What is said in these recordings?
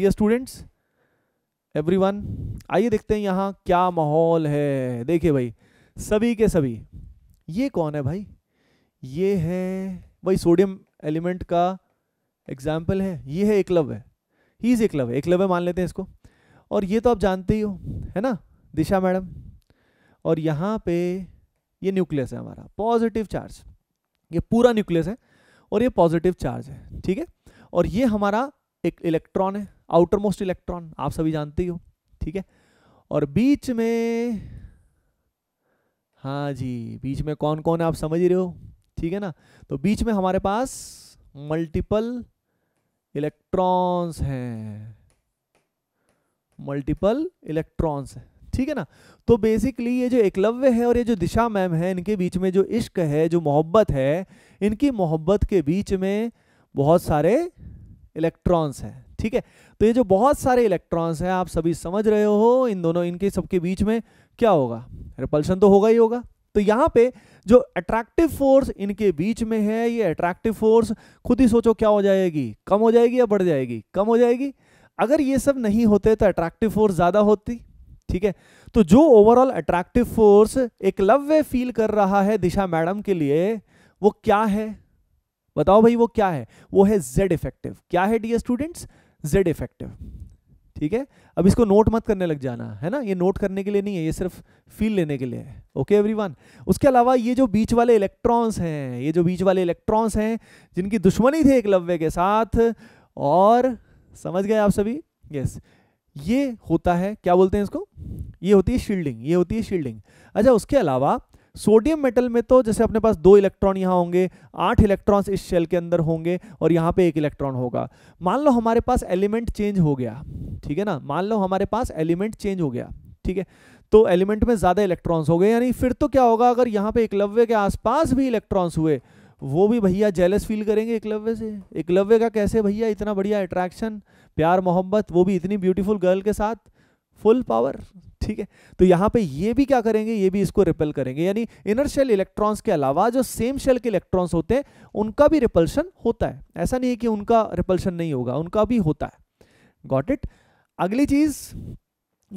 Dear students everyone आइए देखते हैं यहाँ क्या माहौल है देखिए भाई सभी के सभी ये कौन है भाई ये है भाई सोडियम एलिमेंट का एग्जाम्पल है ये है एकलव है ही इज एकलव है एकलव है मान लेते हैं इसको और ये तो आप जानते ही हो है ना दिशा मैडम और यहाँ पे ये न्यूक्लियस है हमारा पॉजिटिव चार्ज ये पूरा न्यूक्लियस है और ये पॉजिटिव चार्ज है ठीक है और ये हमारा एक इलेक्ट्रॉन है आउटर मोस्ट इलेक्ट्रॉन आप सभी जानते हो ठीक है और बीच में हाँ जी बीच में कौन कौन है आप समझ ही रहे हो ठीक है ना तो बीच में हमारे पास मल्टीपल इलेक्ट्रॉन्स हैं मल्टीपल इलेक्ट्रॉन्स है ठीक है ना तो बेसिकली ये जो एकलव्य है और ये जो दिशा मैम है इनके बीच में जो इश्क है जो मोहब्बत है इनकी मोहब्बत के बीच में बहुत सारे इलेक्ट्रॉन्स हैं ठीक है तो ये जो बहुत सारे इलेक्ट्रॉन्स हैं आप सभी समझ रहे हो इन दोनों इनके सबके बीच में क्या होगा रिपल्शन तो होगा ही होगा तो यहाँ पे जो अट्रैक्टिव फोर्स इनके बीच में है ये अट्रैक्टिव फोर्स खुद ही सोचो क्या हो जाएगी कम हो जाएगी या बढ़ जाएगी कम हो जाएगी अगर ये सब नहीं होते तो अट्रैक्टिव फोर्स ज़्यादा होती ठीक है तो जो ओवरऑल अट्रैक्टिव फोर्स एक लव्य फील कर रहा है दिशा मैडम के लिए वो क्या है बताओ भाई वो क्या है वो है जेड इफेक्टिव क्या है डियर स्टूडेंट्स जेड इफेक्टिव ठीक है अब इसको नोट मत करने लग जाना है ना ये नोट करने के लिए नहीं है ये सिर्फ फील लेने के लिए है ओके एवरीवन उसके अलावा ये जो बीच वाले इलेक्ट्रॉन्स हैं ये जो बीच वाले इलेक्ट्रॉन्स हैं जिनकी दुश्मनी थी एकलव्य के साथ और समझ गए आप सभी यस yes. ये होता है क्या बोलते हैं इसको ये होती है शील्डिंग ये होती है शील्डिंग अच्छा उसके अलावा सोडियम मेटल में तो जैसे अपने पास दो इलेक्ट्रॉन यहाँ होंगे आठ इलेक्ट्रॉन्स इस शेल के अंदर होंगे और यहाँ पे एक इलेक्ट्रॉन होगा मान लो हमारे पास एलिमेंट चेंज हो गया ठीक है ना मान लो हमारे पास एलिमेंट चेंज हो गया ठीक है तो एलिमेंट में ज़्यादा इलेक्ट्रॉन्स हो गए यानी फिर तो क्या होगा अगर यहाँ पर एकलव्य के आसपास भी इलेक्ट्रॉन्स हुए वो भी भैया जेलस फील करेंगे एकलव्य से एकलव्य का कैसे भैया इतना बढ़िया अट्रैक्शन प्यार मोहब्बत वो भी इतनी ब्यूटीफुल गर्ल के साथ फुल पावर ठीक है तो यहां पे ये भी क्या करेंगे ये भी इसको रिपेल करेंगे यानी इनर शेल इलेक्ट्रॉन्स के अलावा जो सेम शेल के इलेक्ट्रॉन्स होते हैं उनका भी रिपल्शन होता है ऐसा नहीं है कि उनका रिपल्शन नहीं होगा उनका भी होता है गॉट इट अगली चीज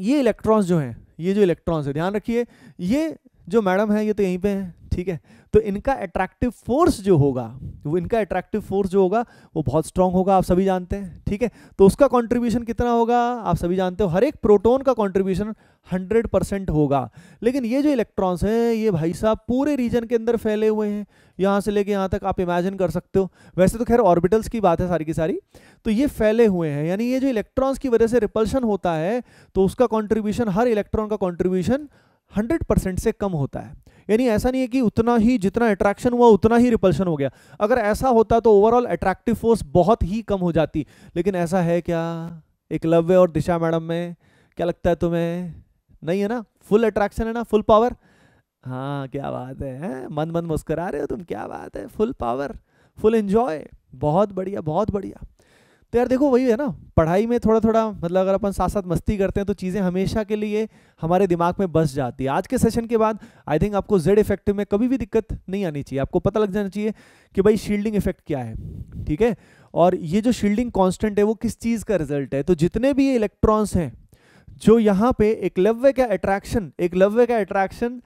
ये इलेक्ट्रॉन्स जो है ये जो इलेक्ट्रॉन्स है ध्यान रखिए ये जो मैडम है ये तो यहीं पे है ठीक है तो इनका अट्रैक्टिव फोर्स जो होगा वो इनका अट्रैक्टिव फोर्स जो होगा वो बहुत स्ट्रांग होगा आप सभी जानते हैं ठीक है तो उसका कंट्रीब्यूशन कितना होगा आप सभी जानते हो हर एक प्रोटॉन का कंट्रीब्यूशन 100 परसेंट होगा लेकिन ये जो इलेक्ट्रॉन्स हैं ये भाई साहब पूरे रीजन के अंदर फैले हुए हैं यहाँ से लेके यहाँ तक आप इमेजिन कर सकते हो वैसे तो खैर ऑर्बिटल्स की बात है सारी की सारी तो ये फैले हुए हैं यानी ये जो इलेक्ट्रॉन्स की वजह से रिपल्शन होता है तो उसका कॉन्ट्रीब्यूशन हर इलेक्ट्रॉन का कॉन्ट्रीब्यूशन हंड्रेड परसेंट से कम होता है यानी ऐसा नहीं है कि उतना ही जितना अट्रैक्शन हुआ उतना ही रिपल्शन हो गया अगर ऐसा होता तो ओवरऑल अट्रैक्टिव फोर्स बहुत ही कम हो जाती लेकिन ऐसा है क्या एक लव्य और दिशा मैडम में क्या लगता है तुम्हें नहीं है ना फुल अट्रैक्शन है ना फुल पावर हाँ क्या बात है, है? मन मन मुस्करा रहे हो तुम क्या बात है फुल पावर फुल एंजॉय बहुत बढ़िया बहुत बढ़िया तो यार देखो वही है ना पढ़ाई में थोड़ा थोड़ा मतलब अगर अपन साथ साथ मस्ती करते हैं तो चीज़ें हमेशा के लिए हमारे दिमाग में बस जाती है आज के सेशन के बाद आई थिंक आपको जेड इफेक्ट में कभी भी दिक्कत नहीं आनी चाहिए आपको पता लग जाना चाहिए कि भाई शील्डिंग इफेक्ट क्या है ठीक है और ये जो शील्डिंग कॉन्स्टेंट है वो किस चीज़ का रिजल्ट है तो जितने भी इलेक्ट्रॉन्स हैं जो यहाँ पे एक लव्य का अट्रैक्शन एक लव्य का अट्रैक्शन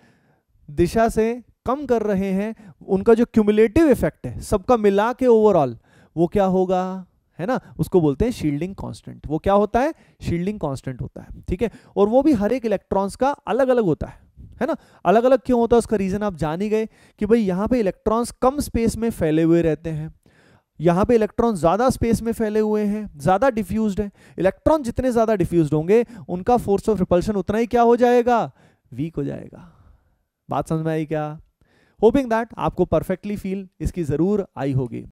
दिशा से कम कर रहे हैं उनका जो क्यूमुलेटिव इफेक्ट है सबका मिला के ओवरऑल वो क्या होगा है ना उसको बोलते हैं शील्डिंग कांस्टेंट वो क्या होता है शील्डिंग कांस्टेंट होता है ठीक है और वो भी हर एक इलेक्ट्रॉन्स का अलग अलग होता है है ना अलग अलग क्यों होता है उसका रीजन आप जान ही गए कि भाई यहाँ पे इलेक्ट्रॉन्स कम स्पेस में फैले हुए रहते हैं यहाँ पे इलेक्ट्रॉन ज़्यादा स्पेस में फैले हुए हैं ज़्यादा डिफ्यूज है इलेक्ट्रॉन जितने ज़्यादा डिफ्यूज होंगे उनका फोर्स ऑफ रिपल्शन उतना ही क्या हो जाएगा वीक हो जाएगा बात समझ में आई क्या होपिंग दैट आपको परफेक्टली फील इसकी ज़रूर आई होगी